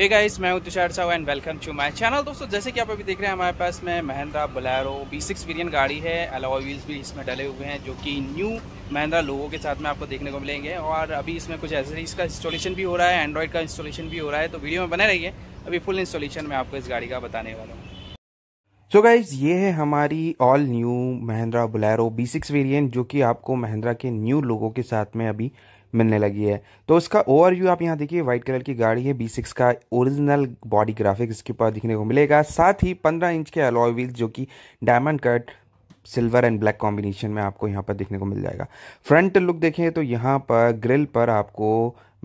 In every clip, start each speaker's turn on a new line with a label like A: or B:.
A: हे guys मैं हूं Tushar Sahu and welcome to my channel दोस्तों जैसे कि आप अभी देख रहे हैं हमारे पास में Mahindra Bolero B six variant गाड़ी है अलावा व्हील्स भी इसमें डले हुए हैं जो कि न्यू महिंद्रा लोगों के साथ में आपको देखने को मिलेंगे और अभी इसमें कुछ ऐसे का इंस्टॉलेशन भी हो रहा है एंड्रॉइड का इंस्टॉलेशन भी हो रहा है तो वीडियो में बने रहिए अभी फुल इंस्टॉलेशन में आपको इस गाड़ी का बताने वाला हूँ सो so गाइज ये है हमारी all new Mahindra Bolero B six जो कि आपको महिंद्रा के न्यू लोगों के साथ में अभी मिलने लगी है तो उसका व्यू आप यहाँ देखिए वाइट कलर की गाड़ी है बी सिक्स का ओरिजिनल बॉडी ग्राफिक्स इसके ऊपर दिखने को मिलेगा साथ ही पंद्रह इंच के अलॉय व्हील्स जो कि diamond cut silver and black combination में आपको यहाँ पर देखने को मिल जाएगा फ्रंट लुक देखें तो यहाँ पर ग्रिल पर आपको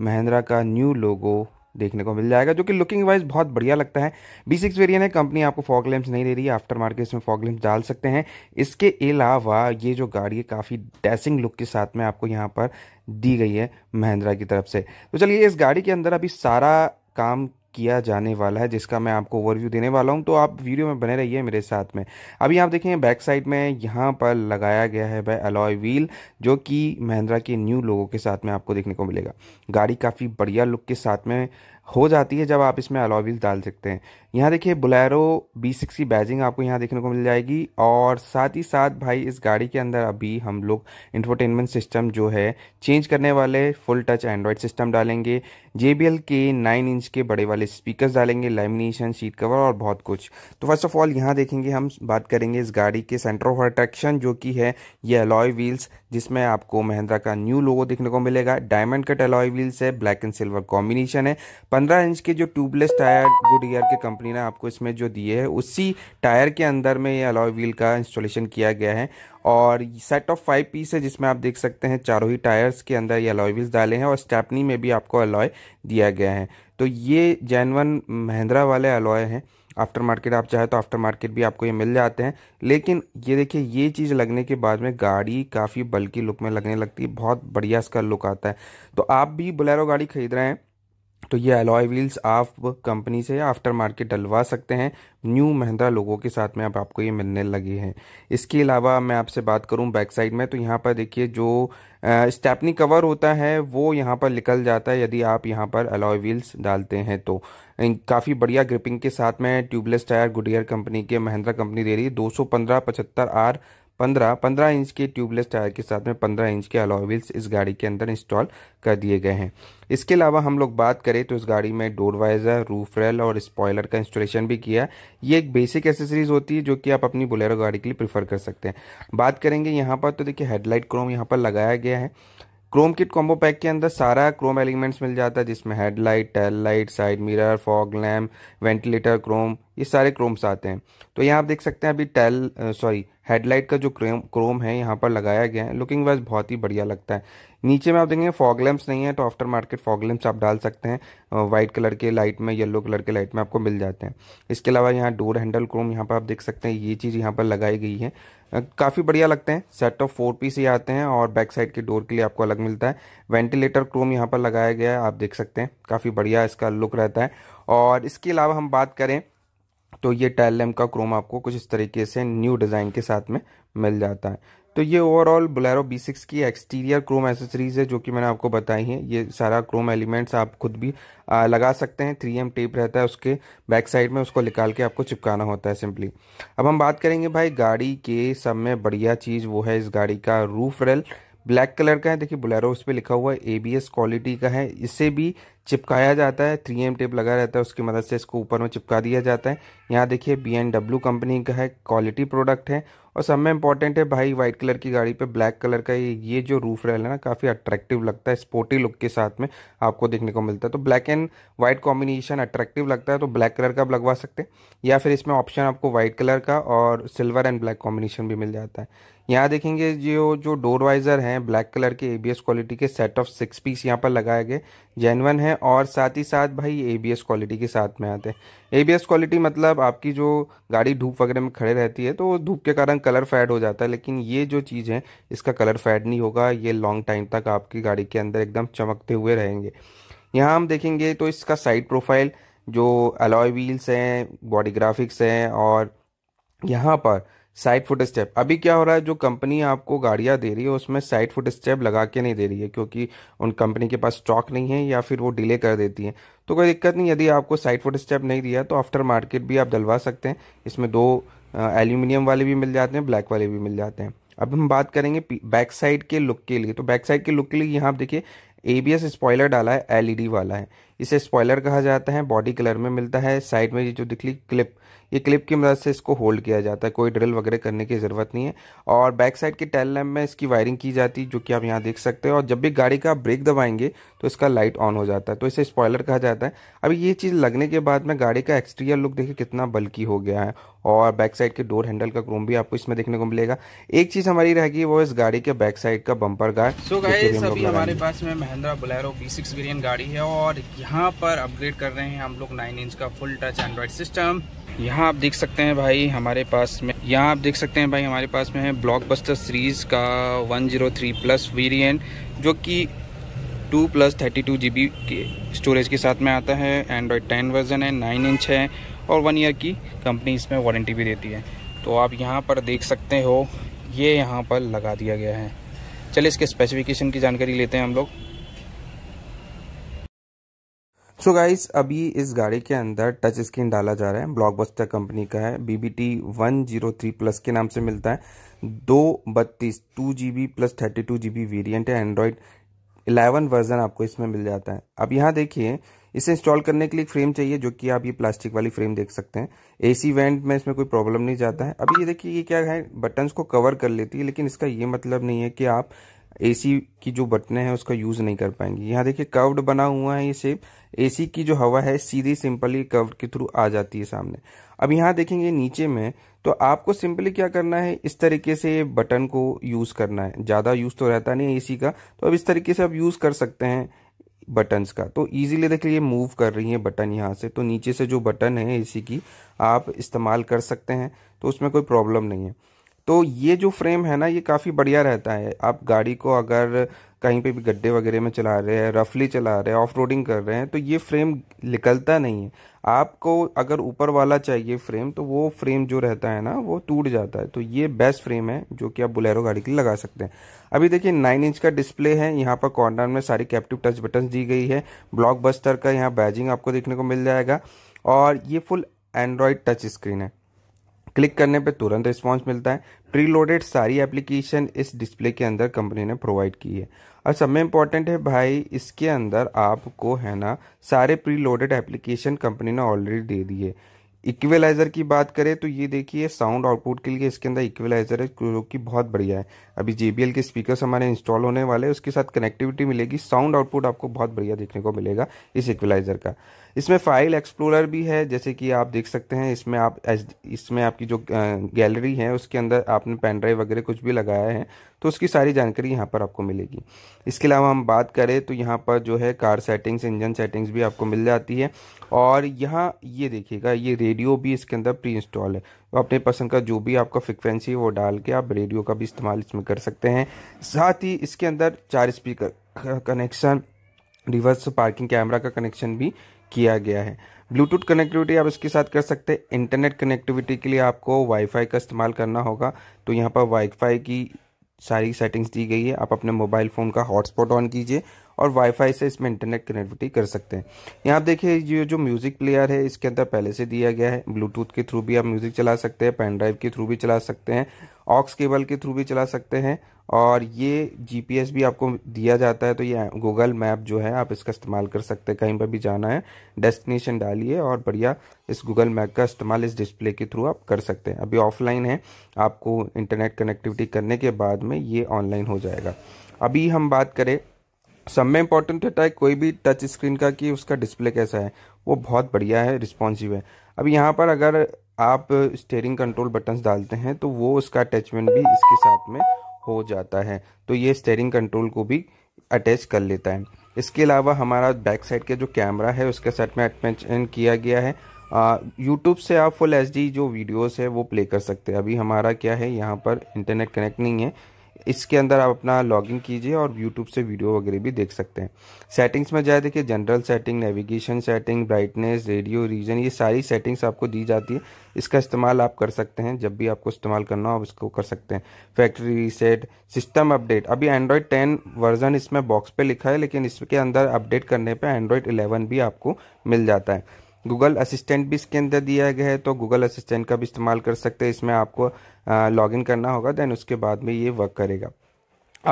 A: महिंद्रा का न्यू लोगो देखने को मिल जाएगा जो कि लुकिंग वाइज बहुत बढ़िया लगता है बी सिक्स वेरियन है कंपनी आपको फॉग लैम्प्स नहीं दे रही है आफ्टर मार्केट में फॉग लैम्प्स डाल सकते हैं इसके अलावा ये जो गाड़ी है काफ़ी डैसिंग लुक के साथ में आपको यहाँ पर दी गई है महिंद्रा की तरफ से तो चलिए इस गाड़ी के अंदर अभी सारा काम किया जाने वाला है जिसका मैं आपको ओवरव्यू देने वाला हूं तो आप वीडियो में बने रहिए मेरे साथ में अभी आप देखें बैक साइड में यहां पर लगाया गया है भाई अलॉय व्हील जो कि महिंद्रा के न्यू लोगों के साथ में आपको देखने को मिलेगा गाड़ी काफ़ी बढ़िया लुक के साथ में हो जाती है जब आप इसमें अलॉय व्हील्स डाल सकते हैं यहाँ देखिए बुलेरो बी सिक्स की बैजिंग आपको यहाँ देखने को मिल जाएगी और साथ ही साथ भाई इस गाड़ी के अंदर अभी हम लोग इंटरटेनमेंट सिस्टम जो है चेंज करने वाले फुल टच एंड्रॉयड सिस्टम डालेंगे जे के नाइन इंच के बड़े वाले स्पीकर डालेंगे लेमिनेशन सीट कवर और बहुत कुछ तो फर्स्ट ऑफ ऑल यहाँ देखेंगे हम बात करेंगे इस गाड़ी के सेंटर ऑफ अट्रैक्शन जो कि है ये अलॉय व्हील्स जिसमें आपको महिंद्रा का न्यू लोगो देखने को मिलेगा डायमंड कट अलॉय व्हील्स है ब्लैक एंड सिल्वर कॉम्बिनेशन है पंद्रह इंच के जो ट्यूबलेस टायर गुड ईयर के कंपनी ने आपको इसमें जो दिए है उसी टायर के अंदर में ये अलॉय व्हील का इंस्टॉलेशन किया गया है और सेट ऑफ फाइव पीस है जिसमें आप देख सकते हैं चारों ही टायर्स के अंदर ये अलॉय व्हील्स डाले हैं और स्टैपनी में भी आपको अलॉय दिया गया है तो ये जैनवन महिंद्रा वाले अलॉय हैं आफ्टर मार्केट आप चाहे तो आफ्टर मार्केट भी आपको ये मिल जाते हैं लेकिन ये देखिए ये चीज़ लगने के बाद में गाड़ी काफ़ी बल्कि लुक में लगने लगती है बहुत बढ़िया इसका लुक आता है तो आप भी बुलेरो गाड़ी खरीद रहे हैं तो ये अलॉय व्हील्स आप कंपनी से आफ्टर मार्केट डलवा सकते हैं न्यू महिंद्रा लोगों के साथ में अब आप आपको ये मिलने लगे हैं इसके अलावा मैं आपसे बात करूं बैक साइड में तो यहाँ पर देखिए जो स्टेपनी कवर होता है वो यहाँ पर निकल जाता है यदि आप यहाँ पर अलॉय व्हील्स डालते हैं तो काफ़ी बढ़िया ग्रिपिंग के साथ में ट्यूबलेस टायर गुडियर कंपनी के महिंद्रा कंपनी दे रही है दो सौ पंद्रह पचहत्तर आर पंद्रह पंद्रह इंच के ट्यूबलेस टायर के साथ में पंद्रह इंच के अलॉय व्हील्स इस गाड़ी के अंदर इंस्टॉल कर दिए गए हैं इसके अलावा हम लोग बात करें तो इस गाड़ी में डोर वाइजर रूफ रेल और स्पॉयलर का इंस्टॉलेशन भी किया ये एक बेसिक एसेसरीज होती है जो कि आप अपनी बुलेरो गाड़ी के लिए प्रीफर कर सकते हैं बात करेंगे यहाँ पर तो देखिए हेडलाइट क्रोम यहाँ पर लगाया गया है क्रोम किट कॉम्बो पैक के अंदर सारा क्रोम एलिमेंट्स मिल जाता है जिसमें headlight tail light side mirror fog lamp ventilator chrome ये सारे क्रोम्स आते हैं तो यहाँ आप देख सकते हैं अभी टेल सॉरी हेडलाइट का जो क्रोम क्रोम है यहाँ पर लगाया गया है लुकिंग वाइज बहुत ही बढ़िया लगता है नीचे में आप देखेंगे फॉग लैम्प्स नहीं है तो आफ्टर मार्केट फॉग लैम्प्स आप डाल सकते हैं व्हाइट कलर के लाइट में येलो कलर के लाइट में आपको मिल जाते हैं इसके अलावा यहाँ डोर हैंडल क्रोम यहाँ पर आप देख सकते हैं ये चीज़ यहाँ पर लगाई गई है काफ़ी बढ़िया लगते हैं सेट ऑफ फोर पीस ही आते हैं और बैक साइड के डोर के लिए आपको अलग मिलता है वेंटिलेटर क्रोम यहाँ पर लगाया गया है आप देख सकते हैं काफ़ी बढ़िया इसका लुक रहता है और इसके अलावा हम बात करें तो ये टैल लेम का क्रोम आपको कुछ इस तरीके से न्यू डिज़ाइन के साथ में मिल जाता है तो ये ओवरऑल बुलेरो बी सिक्स की एक्सटीरियर क्रोम एसेसरीज है जो कि मैंने आपको बताई हैं ये सारा क्रोम एलिमेंट्स आप खुद भी आ, लगा सकते हैं थ्री एम टेप रहता है उसके बैक साइड में उसको निकाल के आपको चिपकाना होता है सिंपली अब हम बात करेंगे भाई गाड़ी के सब में बढ़िया चीज़ वो है इस गाड़ी का रूफ रेल ब्लैक कलर का है देखिए बुलेरो उस पर लिखा हुआ है ए क्वालिटी का है इससे भी चिपकाया जाता है थ्री एम टेप लगा रहता है उसकी मदद से इसको ऊपर में चिपका दिया जाता है यहाँ देखिए बी डब्ल्यू कंपनी का है क्वालिटी प्रोडक्ट है और सब में इंपॉर्टेंट है भाई व्हाइट कलर की गाड़ी पे ब्लैक कलर का ये ये जो रूफ रेल है ना काफ़ी अट्रैक्टिव लगता है स्पोर्टी लुक के साथ में आपको देखने को मिलता है तो black and white combination attractive लगता है तो ब्लैक कलर का आप लगवा सकते हैं या फिर इसमें ऑप्शन आपको व्हाइट कलर का और सिल्वर एंड ब्लैक कॉम्बिनेशन भी मिल जाता है यहाँ देखेंगे जो जो डोर वाइजर हैं ब्लैक कलर के ए क्वालिटी के सेट ऑफ सिक्स पीस यहाँ पर लगाए गए जेनवन है हैं और साथ ही साथ भाई एबीएस क्वालिटी के साथ में आते हैं एबीएस क्वालिटी मतलब आपकी जो गाड़ी धूप वगैरह में खड़े रहती है तो धूप के कारण कलर फैड हो जाता है लेकिन ये जो चीज़ है इसका कलर फेड नहीं होगा ये लॉन्ग टाइम तक आपकी गाड़ी के अंदर एकदम चमकते हुए रहेंगे यहाँ हम देखेंगे तो इसका साइड प्रोफाइल जो अलॉय व्हील्स हैं बॉडी ग्राफिक्स हैं और यहाँ पर साइड फुट स्टेप अभी क्या हो रहा है जो कंपनी आपको गाड़ियाँ दे रही है उसमें साइड फुट स्टेप लगा के नहीं दे रही है क्योंकि उन कंपनी के पास स्टॉक नहीं है या फिर वो डिले कर देती है तो कोई दिक्कत नहीं यदि आपको साइड फुट स्टेप नहीं दिया तो आफ्टर मार्केट भी आप डलवा सकते हैं इसमें दो एल्यूमिनियम वाले भी मिल जाते हैं ब्लैक वाले भी मिल जाते हैं अब हम बात करेंगे बैक साइड के लुक के लिए तो बैक साइड के लुक के लिए यहाँ आप देखिए ए बी एस स्पॉयलर डाला है एल e वाला है इसे स्पॉयलर कहा जाता है बॉडी कलर में मिलता है साइड में ये जो दिखली क्लिप ये क्लिप की मदद से इसको होल्ड किया जाता है कोई ड्रिल वगैरह करने की ज़रूरत नहीं है और बैक साइड की टेल लैम्प में इसकी वायरिंग की जाती है जो कि आप यहाँ देख सकते हैं और जब भी गाड़ी का ब्रेक दबाएंगे तो इसका लाइट ऑन हो जाता है तो इसे स्पॉयलर कहा जाता है अभी ये चीज़ लगने के बाद में गाड़ी का एक्सटीरियर लुक देखिए कितना बल्कि हो गया है और बैक साइड के डोर हैंडल का क्रोम भी आपको इसमें देखने को मिलेगा एक चीज़ हमारी रहेगी वो इस गाड़ी के बैक साइड का बंपर गार्ड सो गाइस अभी हमारे पास में महिंद्रा बुलेरो सिक्स गाड़ी है और यहाँ पर अपग्रेड कर रहे हैं हम लोग नाइन इंच का फुल टच एंड्रॉइड सिस्टम यहाँ आप देख सकते हैं भाई हमारे पास में यहाँ आप देख सकते हैं भाई हमारे पास में है ब्लॉकबस्टर सीरीज का 103 प्लस वेरिएंट जो कि 2 प्लस थर्टी टू के स्टोरेज के साथ में आता है एंड्रॉयड 10 वर्जन है 9 इंच है और वन ईयर की कंपनी इसमें वारंटी भी देती है तो आप यहाँ पर देख सकते हो ये यहाँ पर लगा दिया गया है चलिए इसके स्पेसिफिकेशन की जानकारी लेते हैं हम लोग सो so गाइस अभी इस गाड़ी के अंदर टच स्क्रीन डाला जा रहा है ब्लॉकबस्टर कंपनी का है B B T one zero three plus के नाम से मिलता है दो बत्तीस two G B plus thirty two G B variant है एंड्रॉयड इलेवन वर्जन आपको इसमें मिल जाता है अब यहाँ देखिए इसे इंस्टॉल करने के लिए फ्रेम चाहिए जो कि आप ये प्लास्टिक वाली फ्रेम देख सकते हैं एसी वेंट में इसमें कोई प्रॉब्लम नहीं जाता है अभी ये देखिए ये क्या है बटन्स को कवर कर लेती है लेकिन इसका ये मतलब नहीं है कि आप एसी की जो बटने हैं उसका यूज़ नहीं कर पाएंगे यहाँ देखिए कर्व्ड बना हुआ है ये शेप एसी की जो हवा है सीधी सिंपली कर्व के थ्रू आ जाती है सामने अब यहाँ देखेंगे नीचे में तो आपको सिंपली क्या करना है इस तरीके से बटन को यूज़ करना है ज़्यादा यूज़ तो रहता नहीं है एसी का तो अब इस तरीके से आप यूज़ कर सकते हैं बटन्स का तो इजीली देख लीजिए मूव कर रही है बटन यहाँ से तो नीचे से जो बटन है एसी की आप इस्तेमाल कर सकते हैं तो उसमें कोई प्रॉब्लम नहीं है तो ये जो फ्रेम है ना ये काफ़ी बढ़िया रहता है आप गाड़ी को अगर कहीं पे भी गड्ढे वगैरह में चला रहे हैं रफली चला रहे हैं ऑफ रोडिंग कर रहे हैं तो ये फ्रेम निकलता नहीं है आपको अगर ऊपर वाला चाहिए फ्रेम तो वो फ्रेम जो रहता है ना वो टूट जाता है तो ये बेस्ट फ्रेम है जो कि आप बुलेरो गाड़ी के लिए लगा सकते हैं अभी देखिए नाइन इंच का डिस्प्ले है यहाँ पर कॉर्नर में सारी कैप्टिव टच बटन दी गई है ब्लॉक का यहाँ बैजिंग आपको देखने को मिल जाएगा और ये फुल एंड्रॉयड टच स्क्रीन है क्लिक करने पे तुरंत रिस्पांस मिलता है प्रीलोडेड सारी एप्लीकेशन इस डिस्प्ले के अंदर कंपनी ने प्रोवाइड की है और सब में इम्पॉर्टेंट है भाई इसके अंदर आपको है ना सारे प्रीलोडेड एप्लीकेशन कंपनी ने ऑलरेडी दे दी है इक्वलाइज़र की बात करें तो ये देखिए साउंड आउटपुट के लिए इसके अंदर इक्वलाइज़र है जो कि बहुत बढ़िया है अभी जे के स्पीकर्स हमारे इंस्टॉल होने वाले हैं उसके साथ कनेक्टिविटी मिलेगी साउंड आउटपुट आपको बहुत बढ़िया देखने को मिलेगा इस इक्वलाइज़र का इसमें फाइल एक्सप्लोरर भी है जैसे कि आप देख सकते हैं इसमें आप इसमें आपकी जो गैलरी है उसके अंदर आपने पेन ड्राइव वगैरह कुछ भी लगाया है तो उसकी सारी जानकारी यहाँ पर आपको मिलेगी इसके अलावा हम बात करें तो यहाँ पर जो है कार सेटिंग्स इंजन सेटिंग्स भी आपको मिल जाती है और यहाँ ये देखिएगा ये रेडियो भी इसके अंदर प्री इंस्टॉल है तो अपने पसंद का जो भी आपका फ्रिक्वेंसी वो डाल के आप रेडियो का भी इस्तेमाल इसमें कर सकते हैं साथ ही इसके अंदर चार speaker connection reverse parking camera का कनेक्शन भी किया गया है ब्लूटूथ कनेक्टिविटी आप इसके साथ कर सकते हैं इंटरनेट कनेक्टिविटी के लिए आपको वाईफाई का इस्तेमाल करना होगा तो यहाँ पर वाईफाई की सारी सेटिंग्स दी गई है आप अपने मोबाइल फ़ोन का हॉटस्पॉट ऑन कीजिए और वाईफाई से इसमें इंटरनेट कनेक्टिविटी कर सकते हैं यहाँ आप देखिए ये जो म्यूज़िक प्लेयर है इसके अंदर पहले से दिया गया है ब्लूटूथ के थ्रू भी आप म्यूज़िक चला सकते हैं पेन ड्राइव के थ्रू भी चला सकते हैं ऑक्स केबल के थ्रू भी चला सकते हैं और ये जीपीएस भी आपको दिया जाता है तो ये गूगल मैप जो है आप इसका इस्तेमाल कर सकते हैं कहीं पर भी जाना है डेस्टिनेशन डालिए और बढ़िया इस गूगल मैप का इस्तेमाल इस डिस्प्ले के थ्रू आप कर सकते हैं अभी ऑफलाइन है आपको इंटरनेट कनेक्टिविटी करने के बाद में ये ऑनलाइन हो जाएगा अभी हम बात करें सब में इंपॉर्टेंट रहता है कोई भी टच स्क्रीन का कि उसका डिस्प्ले कैसा है वो बहुत बढ़िया है रिस्पॉन्सिव है अब यहाँ पर अगर आप स्टेयरिंग कंट्रोल बटन्स डालते हैं तो वो उसका अटैचमेंट भी इसके साथ में हो जाता है तो ये स्टेयरिंग कंट्रोल को भी अटैच कर लेता है इसके अलावा हमारा बैक साइड का जो कैमरा है उसके साथ में अटैचमेंट किया गया है यूट्यूब से आप फुल एच जो वीडियोस है वो प्ले कर सकते हैं अभी हमारा क्या है यहाँ पर इंटरनेट कनेक्ट नहीं है इसके अंदर आप अपना लॉगिन कीजिए और यूट्यूब से वीडियो वगैरह भी देख सकते हैं सेटिंग्स में जाए देखिए general setting navigation setting brightness radio region ये सारी सेटिंग्स आपको दी जाती है इसका इस्तेमाल आप कर सकते हैं जब भी आपको इस्तेमाल करना हो आप इसको कर सकते हैं फैक्ट्री रीसेट सिस्टम अपडेट अभी एंड्रॉयड टेन वर्जन इसमें बॉक्स पर लिखा है लेकिन इसके अंदर अपडेट करने पर एंड्रॉयड इलेवन भी आपको मिल जाता है गूगल असिस्टेंट भी इसके अंदर दिया गया है तो गूगल असिस्टेंट का भी इस्तेमाल कर सकते हैं इसमें आपको लॉगिन करना होगा देन उसके बाद में ये वर्क करेगा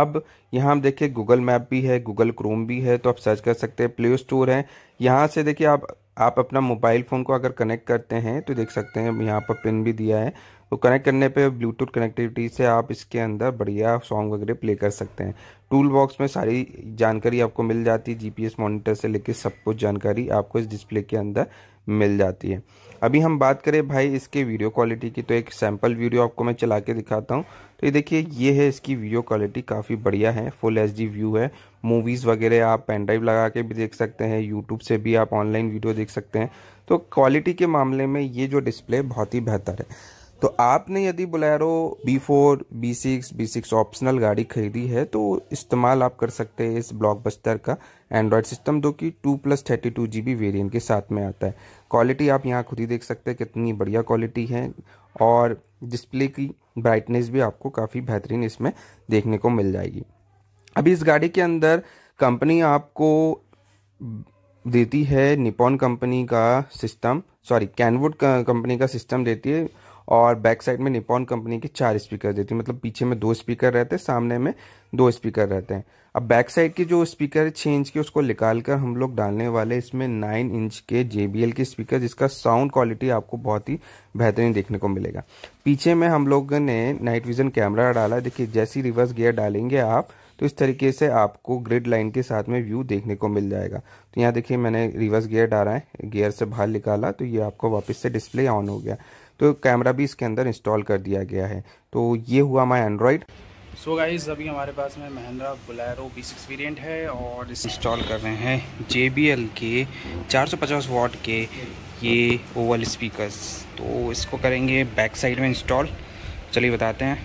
A: अब यहाँ हम देखिए गूगल मैप भी है गूगल क्रोम भी है तो आप सर्च कर सकते हैं प्ले स्टोर है यहाँ से देखिए आप आप अपना मोबाइल फ़ोन को अगर कनेक्ट करते हैं तो देख सकते हैं यहाँ पर पिन भी दिया है तो कनेक्ट करने पे ब्लूटूथ कनेक्टिविटी से आप इसके अंदर बढ़िया सॉन्ग वगैरह प्ले कर सकते हैं टूल बॉक्स में सारी जानकारी आपको मिल जाती है जीपीएस मॉनिटर से लेके सब कुछ जानकारी आपको इस डिस्प्ले के अंदर मिल जाती है अभी हम बात करें भाई इसके वीडियो क्वालिटी की तो एक सैम्पल वीडियो आपको मैं चला के दिखाता हूँ तो ये देखिए ये है इसकी वीडियो क्वालिटी काफ़ी बढ़िया है फुल एच व्यू है मूवीज़ वगैरह आप पेन ड्राइव लगा के भी देख सकते हैं यूट्यूब से भी आप ऑनलाइन वीडियो देख सकते हैं तो क्वालिटी के मामले में ये जो डिस्प्ले बहुत ही बेहतर है तो आपने यदि Bolero B four B six B six optional गाड़ी खरीदी है तो इस्तेमाल आप कर सकते हैं इस ब्लॉकबस्टर का एंड्रॉयड सिस्टम जो कि two plus thirty two G B variant के साथ में आता है क्वालिटी आप यहाँ खुद ही देख सकते हैं कितनी बढ़िया क्वालिटी है और डिस्प्ले की ब्राइटनेस भी आपको काफ़ी बेहतरीन इसमें देखने को मिल जाएगी अभी इस गाड़ी के अंदर कंपनी आपको देती है निपॉन कंपनी का सिस्टम सॉरी कैनवुड कंपनी का सिस्टम देती है और बैक साइड में निपॉन कंपनी के चार स्पीकर देती है मतलब पीछे में दो स्पीकर रहते हैं सामने में दो स्पीकर रहते हैं अब बैक साइड के जो स्पीकर है छः इंच के उसको निकाल कर हम लोग डालने वाले इसमें नाइन इंच के जे के स्पीकर जिसका साउंड क्वालिटी आपको बहुत ही बेहतरीन देखने को मिलेगा पीछे में हम लोग ने नाइट विजन कैमरा डाला देखिए जैसी रिवर्स गियर डालेंगे आप तो इस तरीके से आपको ग्रिड लाइन के साथ में व्यू देखने को मिल जाएगा तो यहाँ देखिए मैंने रिवर्स गियर डाला है गियर से बाहर निकाला तो ये आपको वापस से डिस्प्ले ऑन हो गया तो कैमरा भी इसके अंदर इंस्टॉल कर दिया गया है तो ये हुआ माई एंड्रॉयड सो गाइज अभी हमारे पास में Mahindra Bolero B six variant है और इस इंस्टॉल कर रहे हैं जे के 450 वॉट के ये ओवल स्पीकर्स तो इसको करेंगे बैक साइड में इंस्टॉल चलिए बताते हैं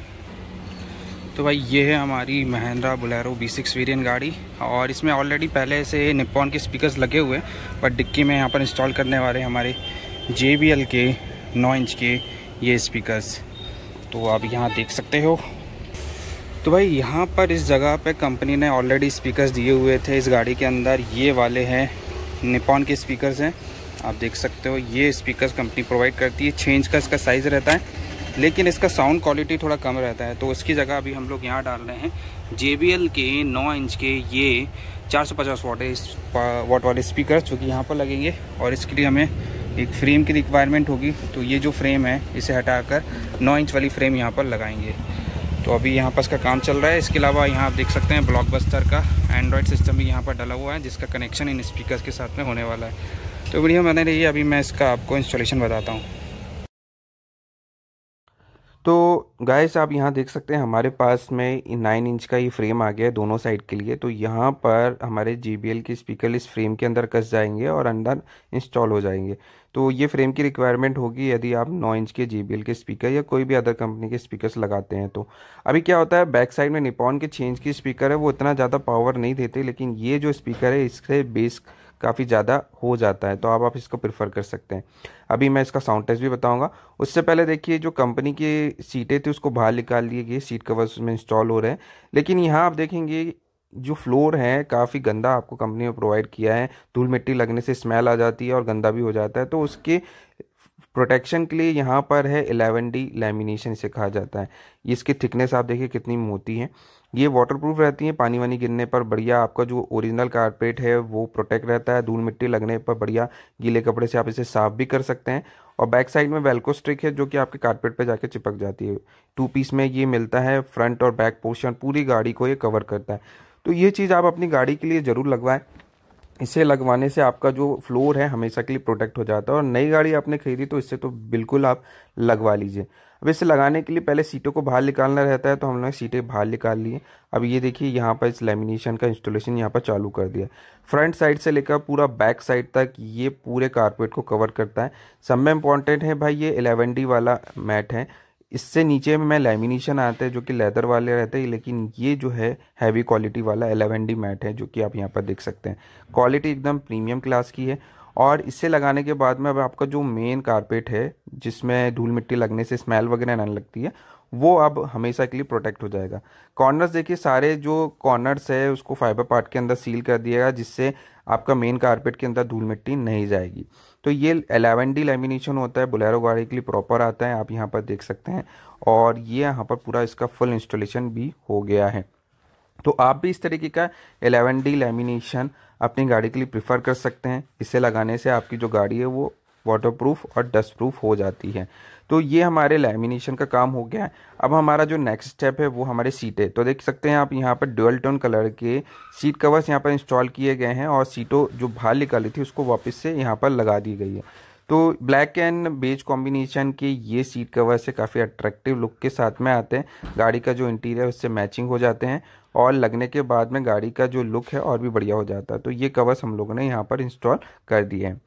A: तो भाई ये है हमारी Mahindra Bolero B six variant गाड़ी और इसमें ऑलरेडी पहले से निपॉन के स्पीकर्स लगे हुए हैं बट डिक्की में यहाँ पर इंस्टॉल करने वाले हमारे जे के नौ इंच के ये स्पीकर्स तो आप यहाँ देख सकते हो तो भाई यहाँ पर इस जगह पे कंपनी ने ऑलरेडी स्पीकर्स दिए हुए थे इस गाड़ी के अंदर ये वाले हैं निपॉन के स्पीकर्स हैं आप देख सकते हो ये स्पीकर्स कंपनी प्रोवाइड करती है छः इंच का इसका साइज़ रहता है लेकिन इसका साउंड क्वालिटी थोड़ा कम रहता है तो उसकी जगह अभी हम लोग यहाँ डाल रहे हैं जे के नौ इंच के ये चार सौ पचास वाट वाट वाले स्पीकर जो कि यहाँ पर लगेंगे और इसके लिए हमें एक फ्रेम की रिक्वायरमेंट होगी तो ये जो फ्रेम है इसे हटाकर 9 इंच वाली फ्रेम यहाँ पर लगाएंगे तो अभी यहाँ पर इसका काम चल रहा है इसके अलावा यहाँ आप देख सकते हैं ब्लॉकबस्टर का एंड्रॉयड सिस्टम भी यहाँ पर डला हुआ है जिसका कनेक्शन इन स्पीकर्स के साथ में होने वाला है तो वीडियो बने रहिए अभी मैं इसका आपको इंस्टॉलेशन बताता हूँ तो गाइस आप यहाँ देख सकते हैं हमारे पास में नाइन इंच का ये फ्रेम आ गया है दोनों साइड के लिए तो यहाँ पर हमारे जी बी एल के स्पीकर इस फ्रेम के अंदर कस जाएंगे और अंदर इंस्टॉल हो जाएंगे तो ये फ्रेम की रिक्वायरमेंट होगी यदि आप नौ इंच के जी बी एल के स्पीकर या कोई भी अदर कंपनी के स्पीकर लगाते हैं तो अभी क्या होता है बैक साइड में निपॉन के छः इंच की स्पीकर है वो इतना ज़्यादा पावर नहीं देते लेकिन ये जो स्पीकर है इससे बेस काफ़ी ज़्यादा हो जाता है तो आप आप इसको प्रिफर कर सकते हैं अभी मैं इसका साउंड टेस्ट भी बताऊंगा उससे पहले देखिए जो कंपनी की सीटें थी उसको बाहर निकाल लिए गए सीट कवर्स में इंस्टॉल हो रहे हैं लेकिन यहाँ आप देखेंगे जो फ्लोर है काफ़ी गंदा आपको कंपनी ने प्रोवाइड किया है धूल मिट्टी लगने से स्मेल आ जाती है और गंदा भी हो जाता है तो उसके प्रोटेक्शन के लिए यहाँ पर है एलेवन डी लेमिनेशन इसे कहा जाता है इसकी थिकनेस आप देखिए कितनी मोटी है ये वाटरप्रूफ रहती हैं पानी वानी गिरने पर बढ़िया आपका जो ओरिजिनल कारपेट है वो प्रोटेक्ट रहता है धूल मिट्टी लगने पर बढ़िया गीले कपड़े से आप इसे साफ भी कर सकते हैं और बैक साइड में वेलको स्ट्रिक है जो कि आपके कारपेट पर जाके चिपक जाती है टू पीस में ये मिलता है फ्रंट और बैक पोर्शन पूरी गाड़ी को ये कवर करता है तो ये चीज़ आप अपनी गाड़ी के लिए ज़रूर लगवाएं इसे लगवाने से आपका जो फ्लोर है हमेशा के लिए प्रोटेक्ट हो जाता है और नई गाड़ी आपने खरीदी तो इससे तो बिल्कुल आप लगवा लीजिए अब इसे लगाने के लिए पहले सीटों को बाहर निकालना रहता है तो हमने सीटें बाहर निकाल ली अब ये देखिए यहाँ पर इस लेमिनेशन का इंस्टॉलेशन यहाँ पर चालू कर दिया फ्रंट साइड से लेकर पूरा बैक साइड तक ये पूरे कारपेट को कवर करता है सब में इंपॉर्टेंट है भाई ये एलेवन वाला मैट है इससे नीचे में मैं लेमिनेशन आते हैं जो कि लेदर वाले रहते हैं लेकिन ये जो है हैवी क्वालिटी वाला एलेवन डी मैट है जो कि आप यहाँ पर देख सकते हैं क्वालिटी एकदम प्रीमियम क्लास की है और इससे लगाने के बाद में अब आपका जो मेन कारपेट है जिसमें धूल मिट्टी लगने से स्मेल वगैरह नहीं लगती है वो अब हमेशा के लिए प्रोटेक्ट हो जाएगा कॉर्नर्स देखिए सारे जो कॉर्नर्स है उसको फाइबर पार्ट के अंदर सील कर दिया जिससे आपका मेन कारपेट के अंदर धूल मिट्टी नहीं जाएगी तो ये एलेवन डी लेमिनेशन होता है बुलेरो गाड़ी के लिए प्रॉपर आता है आप यहाँ पर देख सकते हैं और ये यहाँ पर पूरा इसका फुल इंस्टॉलेशन भी हो गया है तो आप भी इस तरीके का एलेवन डी लेमिनेशन अपनी गाड़ी के लिए प्रिफर कर सकते हैं इसे लगाने से आपकी जो गाड़ी है वो वाटरप्रूफ और डस्ट प्रूफ हो जाती है तो ये हमारे लैमिनेशन का काम हो गया है अब हमारा जो नेक्स्ट स्टेप है वो हमारे सीटें तो देख सकते हैं आप यहाँ पर डुअल टोन कलर के सीट कवर्स यहाँ पर इंस्टॉल किए गए हैं और सीटों जो बाहर निकाली थी उसको वापस से यहाँ पर लगा दी गई है तो ब्लैक एंड बेज कॉम्बिनेशन के ये सीट कवर से काफ़ी अट्रैक्टिव लुक के साथ में आते हैं गाड़ी का जो इंटीरियर उससे मैचिंग हो जाते हैं और लगने के बाद में गाड़ी का जो लुक है और भी बढ़िया हो जाता है तो ये कवर्स हम लोगों ने यहाँ पर इंस्टॉल कर दिए हैं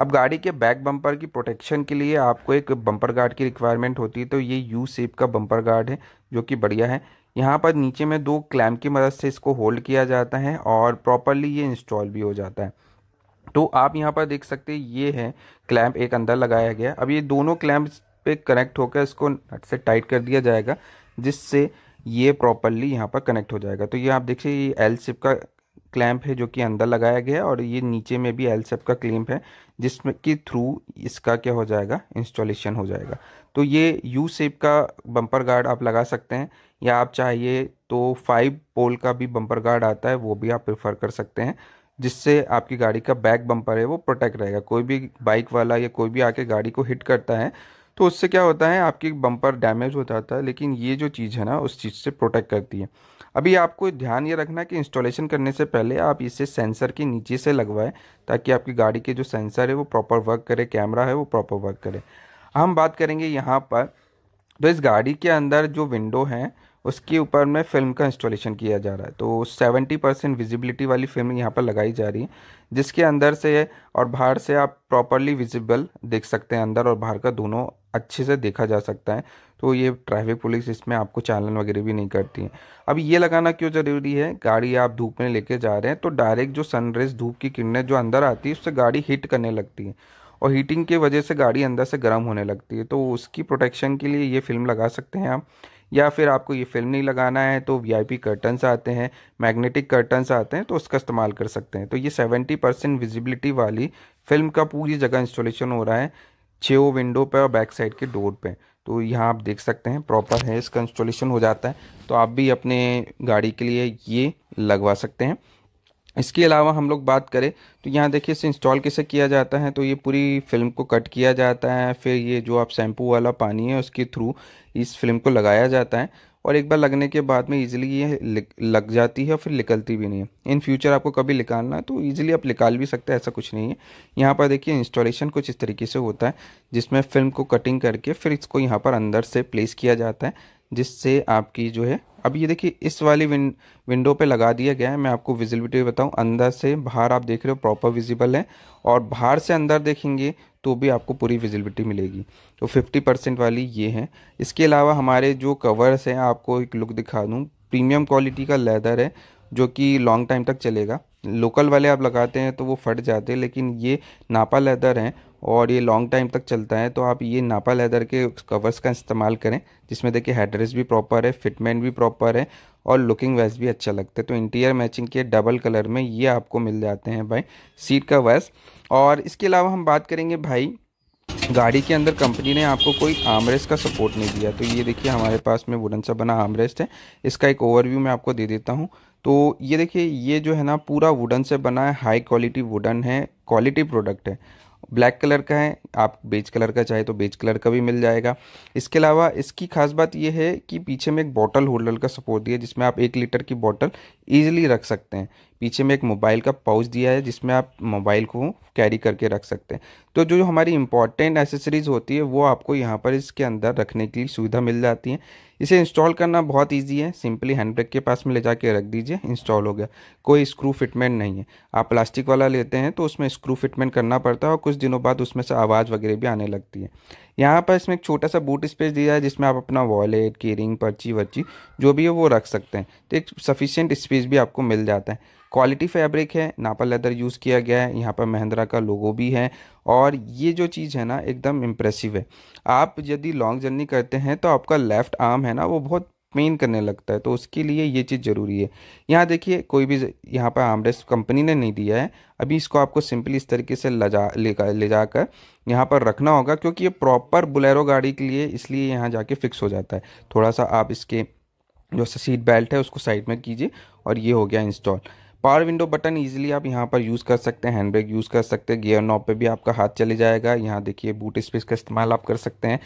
A: अब गाड़ी के बैक बम्पर की प्रोटेक्शन के लिए आपको एक बम्पर गार्ड की रिक्वायरमेंट होती है तो ये यू सेप का बम्पर गार्ड है जो कि बढ़िया है यहाँ पर नीचे में दो क्लैम की मदद से इसको होल्ड किया जाता है और प्रॉपरली ये इंस्टॉल भी हो जाता है तो आप यहाँ पर देख सकते हैं ये है क्लैम्प एक अंदर लगाया गया अब ये दोनों क्लैम्प पे कनेक्ट होकर इसको नट से टाइट कर दिया जाएगा जिससे ये प्रॉपरली यहाँ पर कनेक्ट हो जाएगा तो ये आप देखिए ये एल सिप का क्लैंप है जो कि अंदर लगाया गया है और ये नीचे में भी एल सेप e का क्लैंप है जिसमें के थ्रू इसका क्या हो जाएगा इंस्टॉलेशन हो जाएगा तो ये यू सेप e का बम्पर गार्ड आप लगा सकते हैं या आप चाहिए तो फाइव पोल का भी बम्पर गार्ड आता है वो भी आप प्रेफर कर सकते हैं जिससे आपकी गाड़ी का बैक बम्पर है वो प्रोटेक्ट रहेगा कोई भी बाइक वाला या कोई भी आके गाड़ी को हिट करता है तो उससे क्या होता है आपकी बम्पर डैमेज हो जाता है लेकिन ये जो चीज़ है ना उस चीज़ से प्रोटेक्ट करती है अभी आपको ध्यान ये रखना है कि इंस्टॉलेशन करने से पहले आप इसे सेंसर के नीचे से लगवाएं ताकि आपकी गाड़ी के जो सेंसर है वो प्रॉपर वर्क करे कैमरा है वो प्रॉपर वर्क करे हम बात करेंगे यहाँ पर तो इस गाड़ी के अंदर जो विंडो है उसके ऊपर में फिल्म का इंस्टॉलेशन किया जा रहा है तो 70 परसेंट विजिबिलिटी वाली फिल्म यहाँ पर लगाई जा रही है जिसके अंदर से और बाहर से आप प्रॉपरली विजिबल देख सकते हैं अंदर और बाहर का दोनों अच्छे से देखा जा सकता है तो ये ट्रैफिक पुलिस इसमें आपको चालन वगैरह भी नहीं करती है अब ये लगाना क्यों ज़रूरी है गाड़ी आप धूप में लेके जा रहे हैं तो डायरेक्ट जो सनरेज धूप की किरणें जो अंदर आती है उससे गाड़ी हीट करने लगती है और हीटिंग की वजह से गाड़ी अंदर से गर्म होने लगती है तो उसकी प्रोटेक्शन के लिए ये फिल्म लगा सकते हैं आप या फिर आपको ये फिल्म नहीं लगाना है तो वी आई पी कर्टन्स आते हैं मैग्नेटिक कर्टन्स आते हैं तो उसका इस्तेमाल कर सकते हैं तो ये सेवेंटी परसेंट विजिबिलिटी वाली फिल्म का पूरी जगह इंस्टॉलेशन हो रहा है छो विंडो पे और बैक साइड के डोर पे तो यहाँ आप देख सकते हैं प्रॉपर है इसका इंस्टॉलेशन हो जाता है तो आप भी अपने गाड़ी के लिए ये लगवा सकते हैं इसके अलावा हम लोग बात करें तो यहाँ देखिए इसे इंस्टॉल कैसे किया जाता है तो ये पूरी फिल्म को कट किया जाता है फिर ये जो आप शैम्पू वाला पानी है उसके थ्रू इस फिल्म को लगाया जाता है और एक बार लगने के बाद में ईजिली ये लग जाती है और फिर निकलती भी नहीं है इन फ्यूचर आपको कभी निकालना है तो ईजिली आप निकाल भी सकते हैं ऐसा कुछ नहीं है यहाँ पर देखिए इंस्टॉलेशन कुछ इस तरीके से होता है जिसमें फिल्म को कटिंग करके फिर इसको यहाँ पर अंदर से प्लेस किया जाता है जिससे आपकी जो है अब ये देखिए इस वाली विन, विंडो पे लगा दिया गया है मैं आपको विजिबिलिटी बताऊं अंदर से बाहर आप देख रहे हो प्रॉपर विजिबल है और बाहर से अंदर देखेंगे तो भी आपको पूरी विजिबिलिटी मिलेगी तो 50 परसेंट वाली ये है इसके अलावा हमारे जो कवर्स हैं आपको एक लुक दिखा दूँ प्रीमियम क्वालिटी का लेदर है जो कि लॉन्ग टाइम तक चलेगा लोकल वाले आप लगाते हैं तो वो फट जाते हैं लेकिन ये नापा लेदर हैं और ये लॉन्ग टाइम तक चलता है तो आप ये नापा लेदर के कवर्स का इस्तेमाल करें जिसमें देखिए हेडरेस भी प्रॉपर है फिटमेंट भी प्रॉपर है और लुकिंग वाइज भी अच्छा लगता है तो इंटीरियर मैचिंग के डबल कलर में ये आपको मिल जाते हैं भाई सीट का वाइज और इसके अलावा हम बात करेंगे भाई गाड़ी के अंदर कंपनी ने आपको कोई आमरेस्ट का सपोर्ट नहीं दिया तो ये देखिए हमारे पास में वुडन सा बना आमरेस्ट है इसका एक ओवरव्यू मैं आपको दे देता हूँ तो ये देखिए ये जो है ना पूरा वुडन से बना है हाई क्वालिटी वुडन है क्वालिटी प्रोडक्ट है ब्लैक कलर का है आप बेज कलर का चाहे तो बेज कलर का भी मिल जाएगा इसके अलावा इसकी खास बात यह है कि पीछे में एक बॉटल होल्डर का सपोर्ट दिया जिसमें आप एक लीटर की बॉटल ईजिली रख सकते हैं पीछे में एक मोबाइल का पाउच दिया है जिसमें आप मोबाइल को कैरी करके रख सकते हैं तो जो हमारी इंपॉर्टेंट एसेसरीज़ होती है वो आपको यहाँ पर इसके अंदर रखने के लिए सुविधा मिल जाती है इसे इंस्टॉल करना बहुत ईजी है सिंपली हैंड ब्रेक के पास में ले जाके रख दीजिए इंस्टॉल हो गया कोई स्क्रू फिटमेंट नहीं है आप प्लास्टिक वाला लेते हैं तो उसमें स्क्रू फिटमेंट करना पड़ता है और कुछ दिनों बाद उसमें से आवाज़ वगैरह भी आने लगती है यहाँ पर इसमें एक छोटा सा बूट स्पेस दिया है जिसमें आप अपना वॉलेट की रिंग पर्ची वर्ची जो भी है वो रख सकते हैं तो एक सफिशेंट स्पेस भी आपको मिल जाता है क्वालिटी फैब्रिक है नापा लेदर यूज़ किया गया है यहाँ पर महिंद्रा का लोगो भी है और ये जो चीज़ है ना एकदम इम्प्रेसिव है आप यदि लॉन्ग जर्नी करते हैं तो आपका लेफ़्ट आर्म है ना वो बहुत मेन करने लगता है तो उसके लिए ये चीज़ ज़रूरी है यहाँ देखिए कोई भी यहाँ पर आमडेस कंपनी ने नहीं दिया है अभी इसको आपको सिंपली इस तरीके से लजा ले ले जाकर यहाँ पर रखना होगा क्योंकि ये प्रॉपर बुलेरो गाड़ी के लिए इसलिए यहाँ जाके फिक्स हो जाता है थोड़ा सा आप इसके जो सीट बेल्ट है उसको साइड में कीजिए और ये हो गया install power window button easily आप यहाँ पर यूज़ कर सकते हैं हैंड ब्रेक यूज़ कर सकते हैं गियर नॉब पे भी आपका हाथ चले जाएगा यहाँ देखिए बूट स्पेस का इस्तेमाल आप कर सकते हैं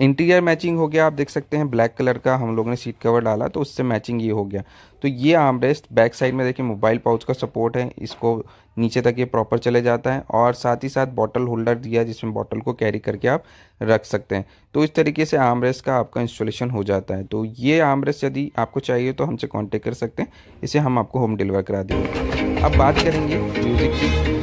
A: इंटीरियर मैचिंग हो गया आप देख सकते हैं ब्लैक कलर का हम लोगों ने सीट कवर डाला तो उससे मैचिंग ये हो गया तो ये आर्मरेस्ट बैक साइड में देखिए मोबाइल पाउच का सपोर्ट है इसको नीचे तक ये प्रॉपर चले जाता है और साथ ही साथ बॉटल होल्डर दिया जिसमें बॉटल को कैरी करके आप रख सकते हैं तो इस तरीके से आर्मरेस्ट का आपका इंस्टॉलेशन हो जाता है तो ये आर्मरेस्ट यदि आपको चाहिए तो हमसे कॉन्टेक्ट कर सकते हैं इसे हम आपको होम डिलीवर करा देंगे अब बात करेंगे म्यूज़िक की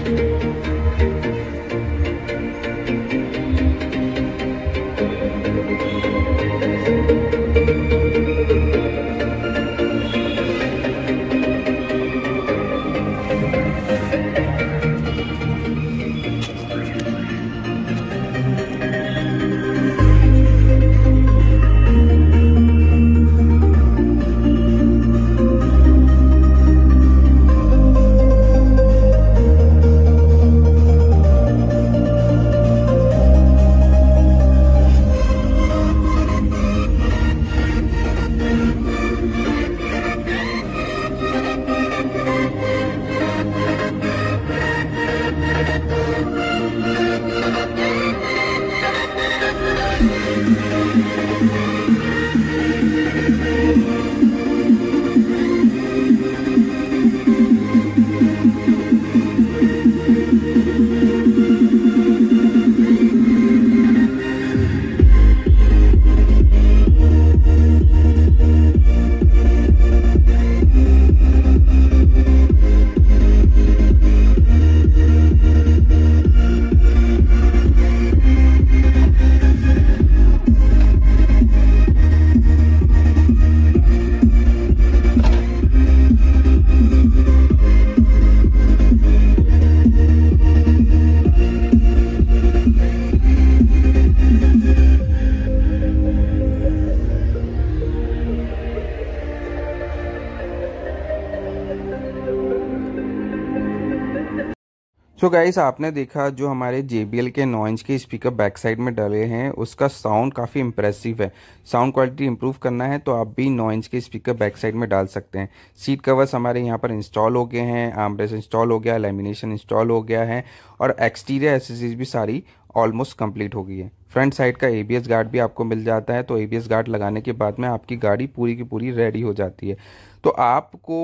A: सो so गाइस आपने देखा जो हमारे जे के नौ इंच के स्पीकर बैक साइड में डले हैं उसका साउंड काफ़ी इंप्रेसिव है साउंड क्वालिटी इंप्रूव करना है तो आप भी नौ इंच के स्पीकर बैक साइड में डाल सकते हैं सीट कवर्स हमारे यहाँ पर इंस्टॉल हो गए हैं आमरेस इंस्टॉल हो गया लेमिनेशन इंस्टॉल हो गया है और एक्सटीरियर एसेसरीज भी सारी ऑलमोस्ट कंप्लीट हो गई है फ्रंट साइड का एबीएस गार्ड भी आपको मिल जाता है तो एबीएस गार्ड लगाने के बाद में आपकी गाड़ी पूरी की पूरी रेडी हो जाती है तो आपको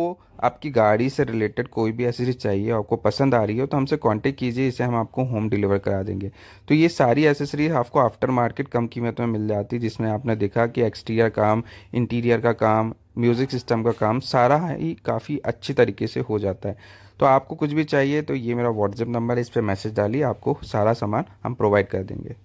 A: आपकी गाड़ी से रिलेटेड कोई भी एसेसरी चाहिए आपको पसंद आ रही हो तो हमसे कांटेक्ट कीजिए इसे हम आपको होम डिलीवर करा देंगे तो ये सारी एसेसरी आपको आफ्टर मार्केट कम कीमत में मिल जाती है जिसमें आपने देखा कि एक्सटीरियर काम इंटीरियर का काम म्यूज़िक सिस्टम का काम सारा ही काफ़ी अच्छी तरीके से हो जाता है तो आपको कुछ भी चाहिए तो ये मेरा व्हाट्सएप नंबर है इस पर मैसेज डालिए आपको सारा सामान हम प्रोवाइड कर देंगे